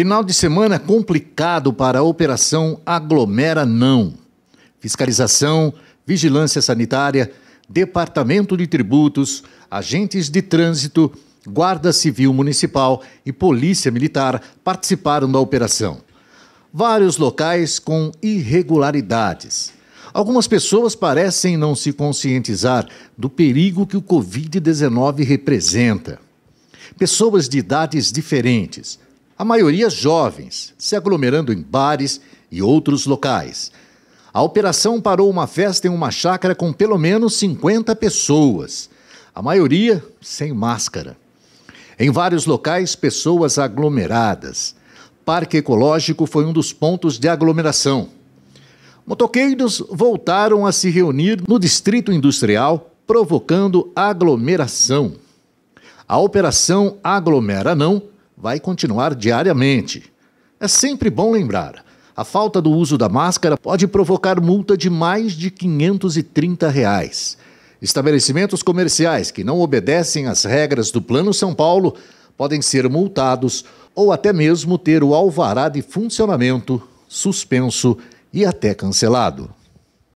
Final de semana complicado para a operação Aglomera Não. Fiscalização, vigilância sanitária, departamento de tributos, agentes de trânsito, guarda civil municipal e polícia militar participaram da operação. Vários locais com irregularidades. Algumas pessoas parecem não se conscientizar do perigo que o Covid-19 representa. Pessoas de idades diferentes a maioria jovens, se aglomerando em bares e outros locais. A operação parou uma festa em uma chácara com pelo menos 50 pessoas, a maioria sem máscara. Em vários locais, pessoas aglomeradas. Parque Ecológico foi um dos pontos de aglomeração. Motoqueiros voltaram a se reunir no Distrito Industrial, provocando aglomeração. A Operação Aglomera Não vai continuar diariamente. É sempre bom lembrar: a falta do uso da máscara pode provocar multa de mais de R$ 530. Reais. Estabelecimentos comerciais que não obedecem às regras do Plano São Paulo podem ser multados ou até mesmo ter o alvará de funcionamento suspenso e até cancelado.